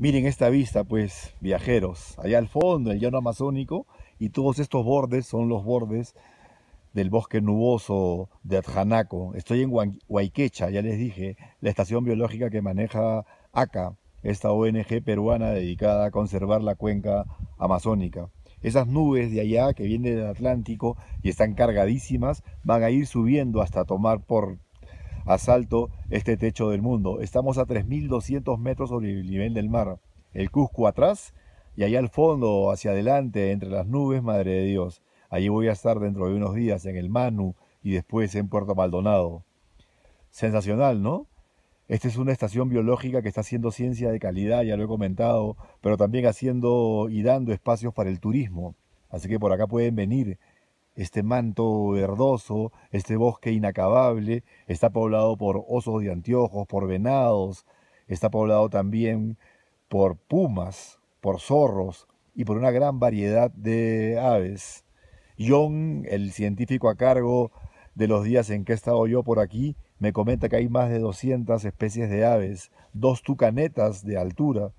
Miren esta vista, pues, viajeros. Allá al fondo, el llano amazónico, y todos estos bordes son los bordes del bosque nuboso de Atjanaco. Estoy en Huayquecha, ya les dije, la estación biológica que maneja ACA, esta ONG peruana dedicada a conservar la cuenca amazónica. Esas nubes de allá que vienen del Atlántico y están cargadísimas van a ir subiendo hasta tomar por asalto este techo del mundo. Estamos a 3.200 metros sobre el nivel del mar. El Cusco atrás y allá al fondo, hacia adelante, entre las nubes, Madre de Dios. Allí voy a estar dentro de unos días en el Manu y después en Puerto Maldonado. Sensacional, ¿no? Esta es una estación biológica que está haciendo ciencia de calidad, ya lo he comentado, pero también haciendo y dando espacios para el turismo. Así que por acá pueden venir este manto verdoso, este bosque inacabable, está poblado por osos de anteojos, por venados, está poblado también por pumas, por zorros y por una gran variedad de aves. John, el científico a cargo de los días en que he estado yo por aquí, me comenta que hay más de 200 especies de aves, dos tucanetas de altura.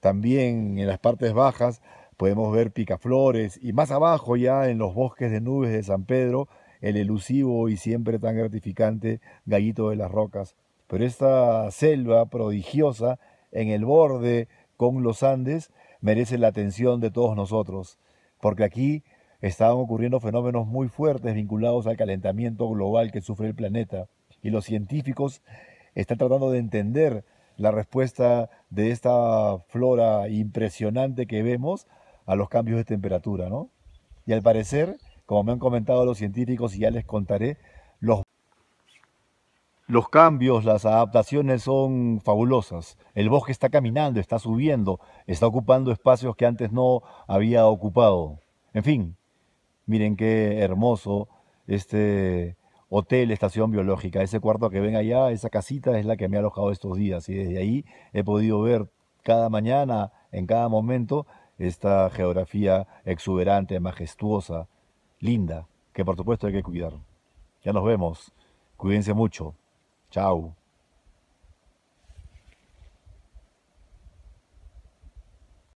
También en las partes bajas Podemos ver picaflores y más abajo ya en los bosques de nubes de San Pedro, el elusivo y siempre tan gratificante gallito de las rocas. Pero esta selva prodigiosa en el borde con los Andes merece la atención de todos nosotros, porque aquí están ocurriendo fenómenos muy fuertes vinculados al calentamiento global que sufre el planeta y los científicos están tratando de entender la respuesta de esta flora impresionante que vemos a los cambios de temperatura, ¿no? Y al parecer, como me han comentado los científicos y ya les contaré, los, los cambios, las adaptaciones son fabulosas. El bosque está caminando, está subiendo, está ocupando espacios que antes no había ocupado. En fin, miren qué hermoso este hotel, estación biológica. Ese cuarto que ven allá, esa casita es la que me ha alojado estos días y desde ahí he podido ver cada mañana, en cada momento, esta geografía exuberante, majestuosa, linda, que por supuesto hay que cuidar. Ya nos vemos. Cuídense mucho. Chao.